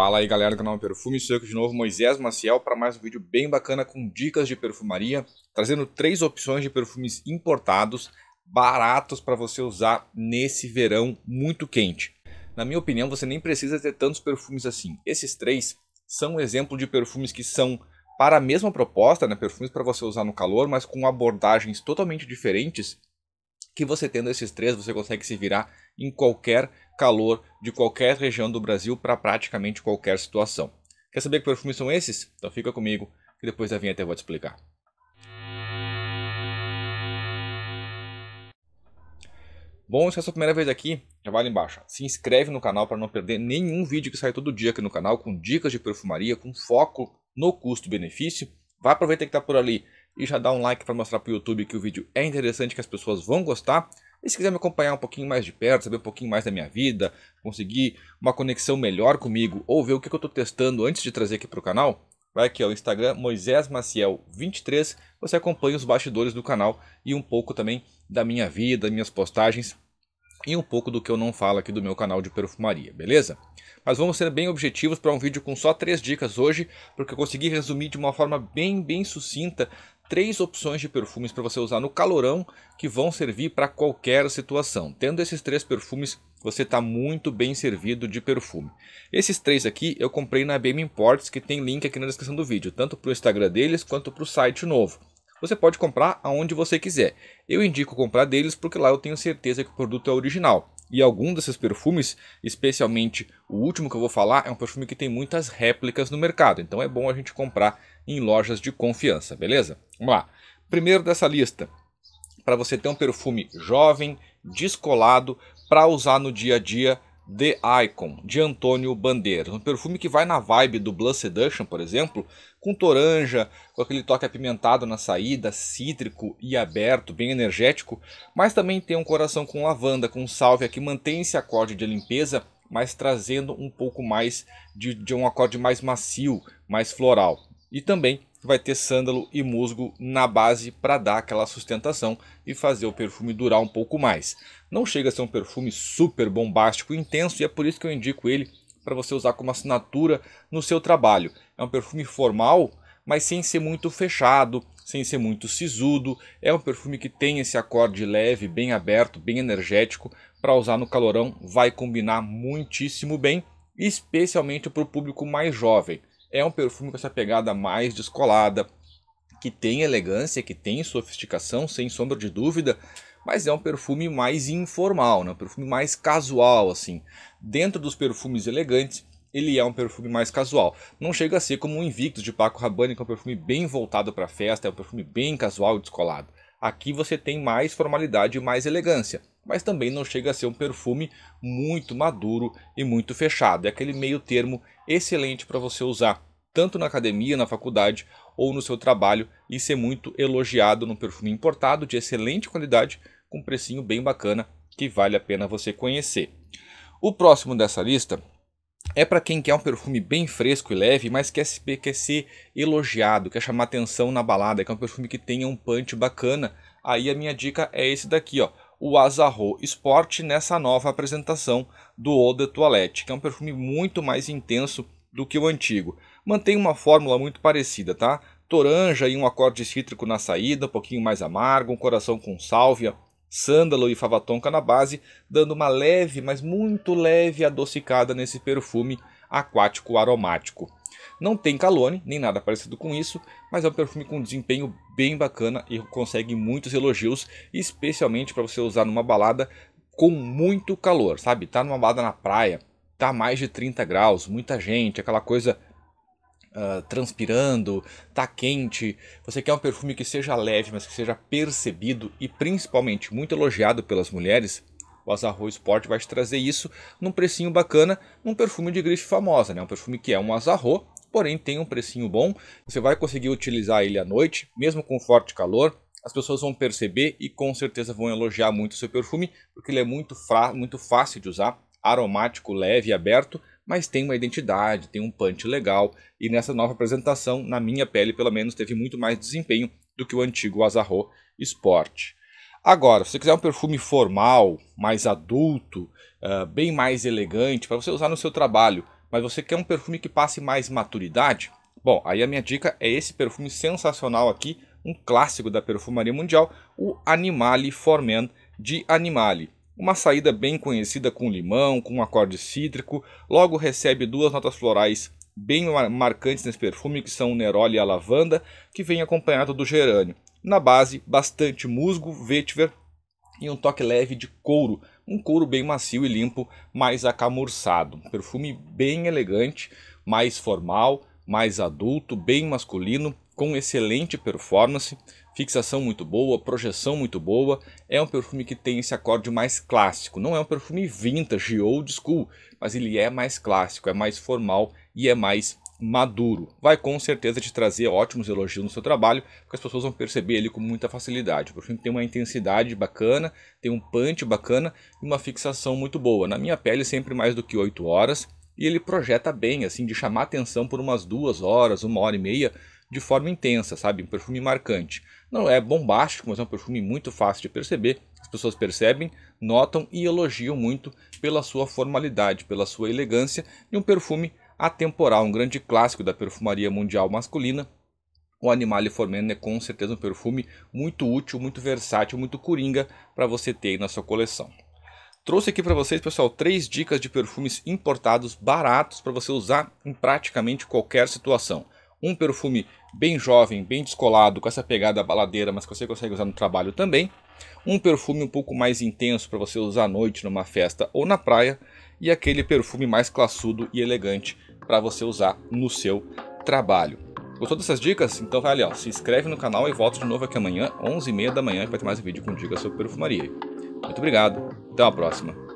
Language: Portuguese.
Fala aí galera do canal Perfume Seco de novo, Moisés Maciel para mais um vídeo bem bacana com dicas de perfumaria, trazendo três opções de perfumes importados baratos para você usar nesse verão muito quente. Na minha opinião, você nem precisa ter tantos perfumes assim. Esses três são um exemplo de perfumes que são para a mesma proposta, né? perfumes para você usar no calor, mas com abordagens totalmente diferentes que você tendo esses três, você consegue se virar em qualquer calor de qualquer região do Brasil para praticamente qualquer situação. Quer saber que perfumes são esses? Então fica comigo que depois da vinheta eu vou te explicar. Bom, se é a sua primeira vez aqui, já vai lá embaixo. Se inscreve no canal para não perder nenhum vídeo que sai todo dia aqui no canal com dicas de perfumaria, com foco no custo-benefício. Vai aproveitar que está por ali e já dá um like para mostrar para o YouTube que o vídeo é interessante, que as pessoas vão gostar. E se quiser me acompanhar um pouquinho mais de perto, saber um pouquinho mais da minha vida, conseguir uma conexão melhor comigo ou ver o que, eu estou testando antes de trazer aqui para o canal, vai aqui ao Instagram Moisés Maciel 23, você acompanha os bastidores do canal e um pouco também da minha vida, minhas postagens e um pouco do que eu não falo aqui do meu canal de perfumaria, beleza? Mas vamos ser bem objetivos para um vídeo com só três dicas hoje, porque eu consegui resumir de uma forma bem, bem sucinta três opções de perfumes para você usar no calorão que vão servir para qualquer situação. Tendo esses três perfumes, você está muito bem servido de perfume. Esses três aqui eu comprei na BM Imports, que tem link aqui na descrição do vídeo, tanto para o Instagram deles quanto para o site novo. Você pode comprar aonde você quiser. Eu indico comprar deles porque lá eu tenho certeza que o produto é original. E algum desses perfumes, especialmente o último que eu vou falar, é um perfume que tem muitas réplicas no mercado. Então é bom a gente comprar em lojas de confiança, beleza? Vamos lá. Primeiro dessa lista, para você ter um perfume jovem, descolado, para usar no dia a dia The Icon, de Antônio Bandeira. Um perfume que vai na vibe do Blush Seduction, por exemplo, com toranja, com aquele toque apimentado na saída, cítrico e aberto, bem energético, mas também tem um coração com lavanda, com sálvia, que mantém esse acorde de limpeza, mas trazendo um pouco mais de, de um acorde mais macio, mais floral. E também vai ter sândalo e musgo na base para dar aquela sustentação e fazer o perfume durar um pouco mais. Não chega a ser um perfume super bombástico intenso e é por isso que eu indico ele para você usar como assinatura no seu trabalho. É um perfume formal, mas sem ser muito fechado, sem ser muito sisudo. É um perfume que tem esse acorde leve, bem aberto, bem energético para usar no calorão, vai combinar muitíssimo bem, especialmente para o público mais jovem. É um perfume com essa pegada mais descolada, que tem elegância, que tem sofisticação, sem sombra de dúvida, mas é um perfume mais informal, né? um perfume mais casual. assim. Dentro dos perfumes elegantes, ele é um perfume mais casual. Não chega a ser como o Invictus de Paco Rabanne, que é um perfume bem voltado para a festa, é um perfume bem casual e descolado. Aqui você tem mais formalidade e mais elegância mas também não chega a ser um perfume muito maduro e muito fechado. É aquele meio termo excelente para você usar tanto na academia, na faculdade ou no seu trabalho e ser muito elogiado num perfume importado de excelente qualidade com um precinho bem bacana que vale a pena você conhecer. O próximo dessa lista é para quem quer um perfume bem fresco e leve, mas quer, se, quer ser elogiado, quer chamar atenção na balada, quer é um perfume que tenha um punch bacana. Aí a minha dica é esse daqui, ó o Azarro Sport nessa nova apresentação do Eau de Toilette, que é um perfume muito mais intenso do que o antigo. Mantém uma fórmula muito parecida, tá? Toranja e um acorde cítrico na saída, um pouquinho mais amargo, um coração com sálvia, sândalo e favatonca na base, dando uma leve, mas muito leve adocicada nesse perfume aquático aromático. Não tem calone, nem nada parecido com isso, mas é um perfume com desempenho bem bacana e consegue muitos elogios, especialmente para você usar numa balada com muito calor, sabe? Tá numa balada na praia, tá mais de 30 graus, muita gente, aquela coisa Uh, transpirando, tá quente. Você quer um perfume que seja leve, mas que seja percebido e principalmente muito elogiado pelas mulheres. O Azarro Sport vai te trazer isso num precinho bacana, num perfume de grife famosa, né? Um perfume que é um Azarro, porém tem um precinho bom. Você vai conseguir utilizar ele à noite, mesmo com forte calor. As pessoas vão perceber e com certeza vão elogiar muito o seu perfume, porque ele é muito, muito fácil de usar, aromático, leve e aberto, mas tem uma identidade, tem um punch legal. E nessa nova apresentação, na minha pele pelo menos, teve muito mais desempenho do que o antigo Azarro Sport. Agora, se você quiser um perfume formal, mais adulto, uh, bem mais elegante, para você usar no seu trabalho, mas você quer um perfume que passe mais maturidade, bom, aí a minha dica é esse perfume sensacional aqui, um clássico da perfumaria mundial, o Animale for de Animale. Uma saída bem conhecida com limão, com um acorde cítrico, logo recebe duas notas florais bem marcantes nesse perfume, que são o neroli e a lavanda, que vem acompanhado do gerânio. Na base, bastante musgo, vetiver e um toque leve de couro. Um couro bem macio e limpo, mais acamurçado. Um perfume bem elegante, mais formal, mais adulto, bem masculino, com excelente performance, fixação muito boa, projeção muito boa. É um perfume que tem esse acorde mais clássico. Não é um perfume vintage, old school, mas ele é mais clássico, é mais formal e é mais maduro. Vai com certeza te trazer ótimos elogios no seu trabalho, porque as pessoas vão perceber ele com muita facilidade. Porque tem uma intensidade bacana, tem um punch bacana e uma fixação muito boa. Na minha pele, sempre mais do que 8 horas. E ele projeta bem, assim, de chamar atenção por umas duas horas, uma hora e meia, de forma intensa, sabe? Um perfume marcante. Não é bombástico, mas é um perfume muito fácil de perceber. As pessoas percebem, notam e elogiam muito pela sua formalidade, pela sua elegância e um perfume Atemporal, um grande clássico da perfumaria mundial masculina. O Animale Formeno é com certeza um perfume muito útil, muito versátil, muito coringa para você ter aí na sua coleção. Trouxe aqui para vocês, pessoal, três dicas de perfumes importados baratos para você usar em praticamente qualquer situação. Um perfume bem jovem, bem descolado, com essa pegada baladeira, mas que você consegue usar no trabalho também. Um perfume um pouco mais intenso para você usar à noite numa festa ou na praia. E aquele perfume mais classudo e elegante para você usar no seu trabalho. Gostou dessas dicas? Então vai ali, ó, se inscreve no canal e volta de novo aqui amanhã, 11h30 da manhã, para ter mais um vídeo com dicas sobre perfumaria. Muito obrigado, até a próxima.